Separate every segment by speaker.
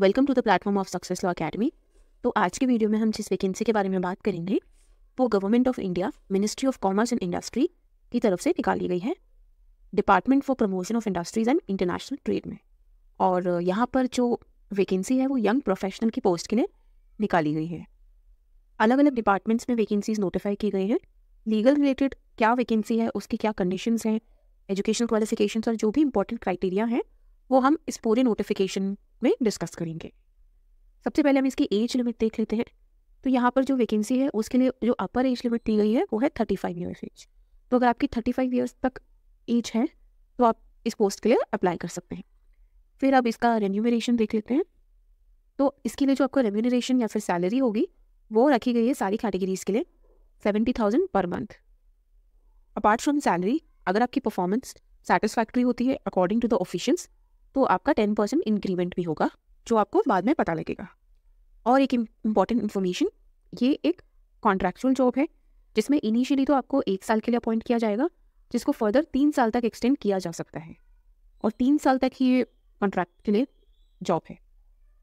Speaker 1: welcome to the platform of success law academy तो आज की वीडियो में हम जिस वैकेंसी के बारे में बात करेंगे वो government of India ministry of commerce and industry की तरफ से निकाली गई है department for promotion of industries and international trade में और यहाँ पर जो वैकेंसी है वो यंग प्रोफेशनल की पोस्ट के लिए निकाली गई है अलग अलग डिपार्टमेंट्स में वैकेंसीज नोटिफाई की गई हैं लीगल रिलेटेड क्या वैकेंसी है उसकी क्या कंडीशंस हैं एजुकेशन क्वालिफिकेशंस और जो भी इंपॉर्टेंट क्राइटेरिया हैं वो हम इस पूरे नोटिफिकेशन में डिस्कस करेंगे सबसे पहले हम इसकी एज लिमिट देख लेते हैं तो यहाँ पर जो वैकेंसी है उसके लिए जो अपर एज लिमिट दी गई है वो है थर्टी फाइव ईयर्स एज तो अगर आपकी थर्टी फाइव ईयर्स तक एज है तो आप इस पोस्ट के लिए अप्लाई कर सकते हैं फिर आप इसका रेन्यूमरेशन देख लेते हैं तो इसके लिए जो आपका रेम्यूनरेशन या फिर सैलरी होगी वो रखी गई है सारी कैटेगरीज के लिए seventy thousand per month apart from salary अगर आपकी परफॉर्मेंस सेटिस्फैक्ट्री होती है अकॉर्डिंग टू द ऑफिशियल्स तो आपका टेन परसेंट इंक्रीमेंट भी होगा जो आपको बाद में पता लगेगा और एक इम्पॉर्टेंट इन्फॉर्मेशन ये एक कॉन्ट्रैक्चुअल जॉब है जिसमें इनिशियली तो आपको एक साल के लिए अपॉइंट किया जाएगा जिसको फर्दर तीन साल तक एक्सटेंड किया जा सकता है और तीन साल तक ही ये कॉन्ट्रैक्ट के लिए जॉब है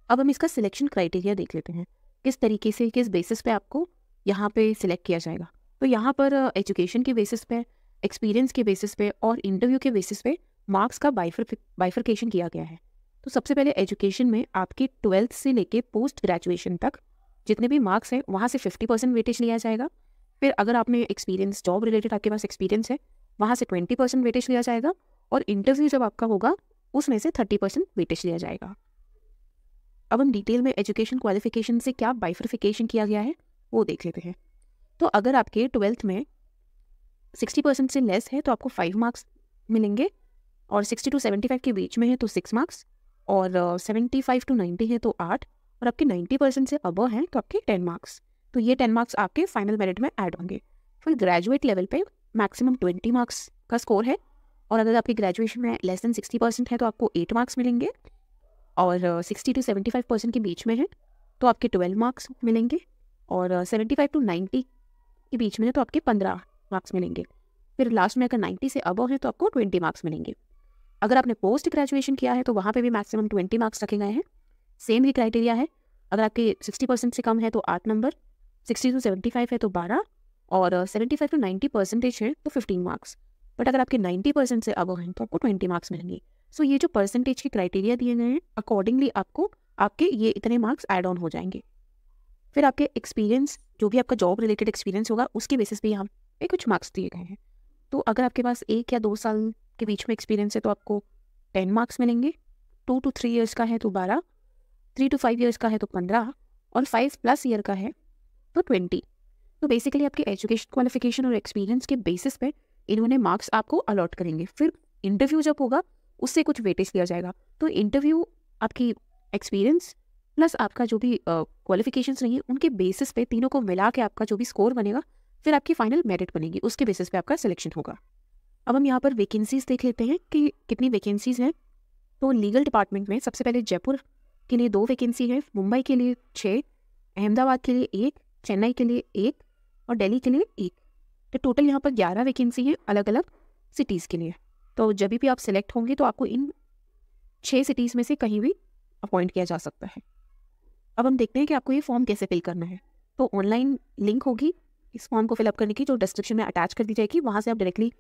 Speaker 1: अब हम इसका सिलेक्शन क्राइटेरिया देख लेते हैं किस तरीके से किस बेसिस पे आपको यहाँ पे सिलेक्ट किया जाएगा तो यहाँ पर एजुकेशन uh, के बेसिस पे एक्सपीरियंस के बेसिस पे और इंटरव्यू के बेसिस पे मार्क्स का बाइफर बाइफरकेशन किया गया है तो सबसे पहले एजुकेशन में आपके ट्वेल्थ से लेके पोस्ट ग्रेजुएशन तक जितने भी मार्क्स हैं वहाँ से फिफ्टी परसेंट वेटेज लिया जाएगा फिर अगर आपने एक्सपीरियंस जॉब रिलेटेड आपके पास एक्सपीरियंस है वहाँ से ट्वेंटी परसेंट वेटेज लिया जाएगा और इंटरव्यू जब आपका होगा उसमें से थर्टी परसेंट वेटेज लिया जाएगा अब हम डिटेल में एजुकेशन क्वालिफिकेशन से क्या बाइफरफिकेशन किया गया है वो देख लेते हैं तो अगर आपके ट्वेल्थ में सिक्सटी परसेंट से लेस है तो आपको फाइव मार्क्स मिलेंगे और सिक्सटी टू सेवेंटी फाइव के बीच में है तो सिक्स मार्क्स और सेवेंटी फाइव टू नाइन्टी है तो आठ और आपके नाइन्टी परसेंट से अबव हैं तो आपके टेन मार्क्स तो ये टेन मार्क्स आपके फाइनल मेरिट में ऐड होंगे फिर ग्रेजुएट लेवल पे मैक्सिमम ट्वेंटी मार्क्स का स्कोर है और अगर आपकी ग्रेजुएशन में लेस देन सिक्सटी परसेंट है तो आपको एट मार्क्स मिलेंगे और sixty to seventy five percent के बीच में है तो आपके ट्वेल्व मार्क्स मिलेंगे और सेवेंटी फाइव टू नाइन्टी के बीच में है तो आपके पंद्रह मार्क्स मिलेंगे फिर लास्ट में अगर नाइन्टी से अबव है तो आपको ट्वेंटी मार्क्स मिलेंगे अगर आपने पोस्ट ग्रेजुएशन किया है तो वहाँ पे भी मैक्सिमम ट्वेंटी मार्क्स रखे गए हैं सेम ही क्राइटेरिया है अगर आपके सिक्सटी परसेंट से कम है तो आठ number sixty to seventy five है तो बारह और seventy five to ninety percentage है तो फिफ्टीन मार्क्स बट अगर आपके नाइन्टी परसेंट से अब हैं तो आपको ट्वेंटी मार्क्स मिलेंगे सो ये जो परसेंटेज के क्राइटेरिया दिए गए हैं अकॉर्डिंगली आपको आपके ये इतने मार्क्स ऐड ऑन हो जाएंगे फिर आपके एक्सपीरियंस जो भी आपका जॉब रिलेटेड एक्सपीरियंस होगा उसके बेसिस पे यहाँ पे कुछ मार्क्स दिए गए हैं तो अगर आपके पास एक या दो साल के बीच में एक्सपीरियंस है तो आपको टेन मार्क्स मिलेंगे टू टू थ्री ईयर्स का है तो बारह थ्री टू फाइव ईयर्स का है तो पंद्रह और फाइव प्लस ईयर का है तो ट्वेंटी तो बेसिकली आपके एजुकेशन क्वालिफिकेशन और एक्सपीरियंस के बेसिस पर इन्होंने मार्क्स आपको अलॉट करेंगे फिर इंटरव्यू जब होगा उससे कुछ वेटेज लिया जाएगा तो इंटरव्यू आपकी एक्सपीरियंस प्लस आपका जो भी क्वालिफिकेशन uh, रही उनके बेसिस पे तीनों को मिला के आपका जो भी स्कोर बनेगा फिर आपकी फाइनल मेरिट बनेगी उसके बेसिस पे आपका सिलेक्शन होगा अब हम यहाँ पर वैकेंसीज़ देख लेते हैं कि कितनी वैकेंसीज़ हैं तो लीगल डिपार्टमेंट में सबसे पहले जयपुर के लिए दो वैकेंसी है मुंबई के लिए छः अहमदाबाद के लिए एक चेन्नई के लिए एक और दिल्ली के लिए एक तो टोटल यहाँ पर ग्यारह वैकेंसी है अलग अलग सिटीज़ के लिए तो जब भी आप सिलेक्ट होंगे तो आपको इन छः सिटीज़ में से कहीं भी अपॉइंट किया जा सकता है अब हम देखते हैं कि आपको ये फॉर्म कैसे फिल करना है तो ऑनलाइन लिंक होगी इस फॉर्म को फिलअप करने की जो डिस्क्रिप्शन में अटैच कर दी जाएगी वहाँ से आप डायरेक्टली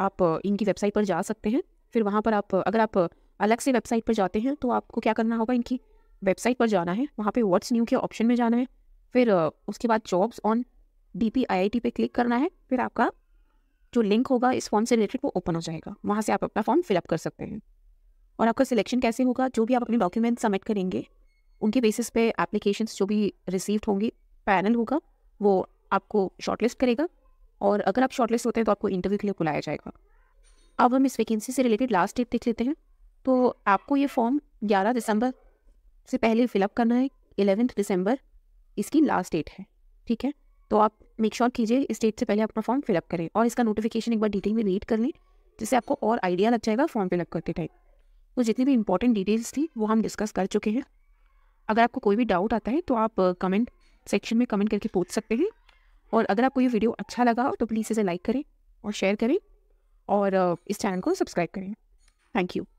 Speaker 1: आप इनकी वेबसाइट पर जा सकते हैं फिर वहाँ पर आप अगर आप अलग से वेबसाइट पर जाते हैं तो आपको क्या करना होगा इनकी वेबसाइट पर जाना है वहाँ पे व्हाट्स न्यू के ऑप्शन में जाना है फिर उसके बाद jobs on D P I I T पर क्लिक करना है फिर आपका जो लिंक होगा इस फॉर्म से रिलेटेड वो ओपन हो जाएगा वहाँ से आप अपना फॉर्म फिलअप कर सकते हैं और आपका सिलेक्शन कैसे होगा जो भी आप अपने डॉक्यूमेंट सबमिट करेंगे उनके बेसिस पे एप्लीकेशन जो भी रिसीव्ड होंगी पैनल होगा वो आपको शॉर्टलिस्ट करेगा और अगर आप शॉर्टलिस्ट होते हैं तो आपको इंटरव्यू के लिए बुलाया जाएगा अब हम इस वैकेंसी से रिलेटेड लास्ट डेट देख लेते हैं तो आपको ये फॉर्म ग्यारह दिसंबर से पहले फिलअप करना है एलेवेंथ दिसंबर इसकी लास्ट डेट है ठीक है तो आप मेक श्योर कीजिए इस डेट से पहले अपना फॉर्म फिलअप करें और इसका नोटिफिकेशन एक बार डिटेल में रीड कर लें जिससे आपको और आइडिया लग जाएगा फॉर्म फिलअप करते टाइम तो जितनी भी इंपॉर्टेंट डिटेल्स थी वो हम डिस्कस कर चुके हैं अगर आपको कोई भी डाउट आता है तो आप कमेंट सेक्शन में कमेंट करके पूछ सकते हैं और अगर आपको ये वीडियो अच्छा लगा हो तो प्लीज़ इसे लाइक करें और शेयर करें और uh, इस चैनल को सब्सक्राइब करें थैंक यू